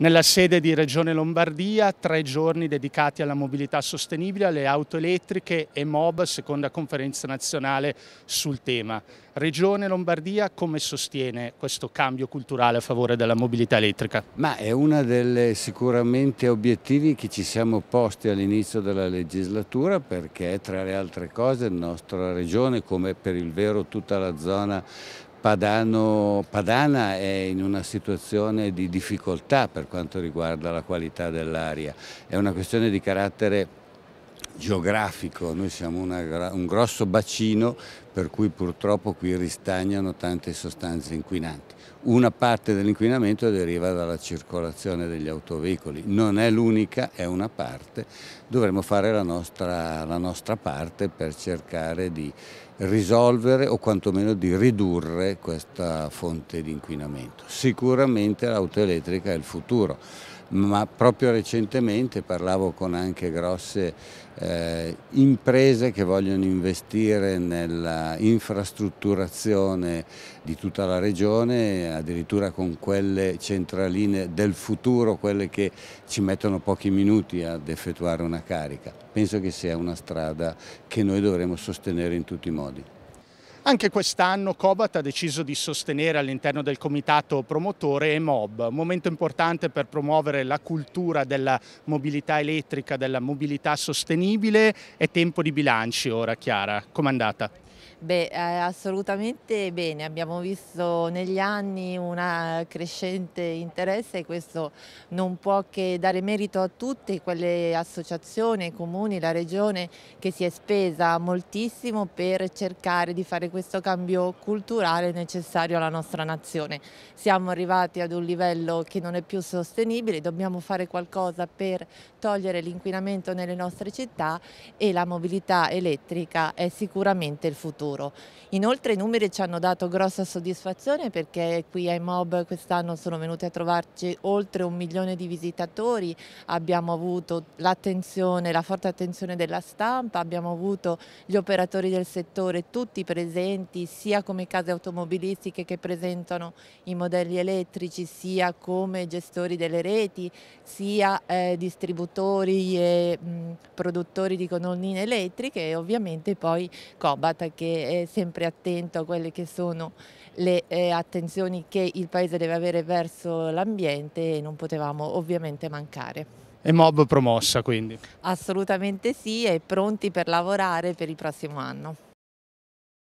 nella sede di Regione Lombardia tre giorni dedicati alla mobilità sostenibile, alle auto elettriche e MOB, seconda conferenza nazionale sul tema. Regione Lombardia come sostiene questo cambio culturale a favore della mobilità elettrica? Ma è uno dei sicuramente obiettivi che ci siamo posti all'inizio della legislatura perché tra le altre cose la nostra regione come per il vero tutta la zona Padano, Padana è in una situazione di difficoltà per quanto riguarda la qualità dell'aria, è una questione di carattere geografico, noi siamo una, un grosso bacino per cui purtroppo qui ristagnano tante sostanze inquinanti. Una parte dell'inquinamento deriva dalla circolazione degli autoveicoli, non è l'unica, è una parte, dovremmo fare la nostra, la nostra parte per cercare di risolvere o quantomeno di ridurre questa fonte di inquinamento. Sicuramente l'auto elettrica è il futuro, ma proprio recentemente parlavo con anche grosse eh, imprese che vogliono investire nella infrastrutturazione di tutta la regione, addirittura con quelle centraline del futuro, quelle che ci mettono pochi minuti ad effettuare una carica. Penso che sia una strada che noi dovremo sostenere in tutti i modi. Anche quest'anno Cobat ha deciso di sostenere all'interno del comitato promotore EMOB, un momento importante per promuovere la cultura della mobilità elettrica, della mobilità sostenibile. È tempo di bilanci ora, Chiara. Com'è andata? Beh, eh, assolutamente bene, abbiamo visto negli anni un crescente interesse e questo non può che dare merito a tutte quelle associazioni, comuni, la regione che si è spesa moltissimo per cercare di fare questo cambio culturale necessario alla nostra nazione. Siamo arrivati ad un livello che non è più sostenibile, dobbiamo fare qualcosa per togliere l'inquinamento nelle nostre città e la mobilità elettrica è sicuramente il futuro futuro. Inoltre i numeri ci hanno dato grossa soddisfazione perché qui ai Mob quest'anno sono venuti a trovarci oltre un milione di visitatori, abbiamo avuto l'attenzione, la forte attenzione della stampa, abbiamo avuto gli operatori del settore tutti presenti sia come case automobilistiche che presentano i modelli elettrici, sia come gestori delle reti, sia eh, distributori e mh, produttori di colonnine elettriche e ovviamente poi Cobat che è sempre attento a quelle che sono le eh, attenzioni che il Paese deve avere verso l'ambiente e non potevamo ovviamente mancare. E Mob promossa quindi? Assolutamente sì e pronti per lavorare per il prossimo anno.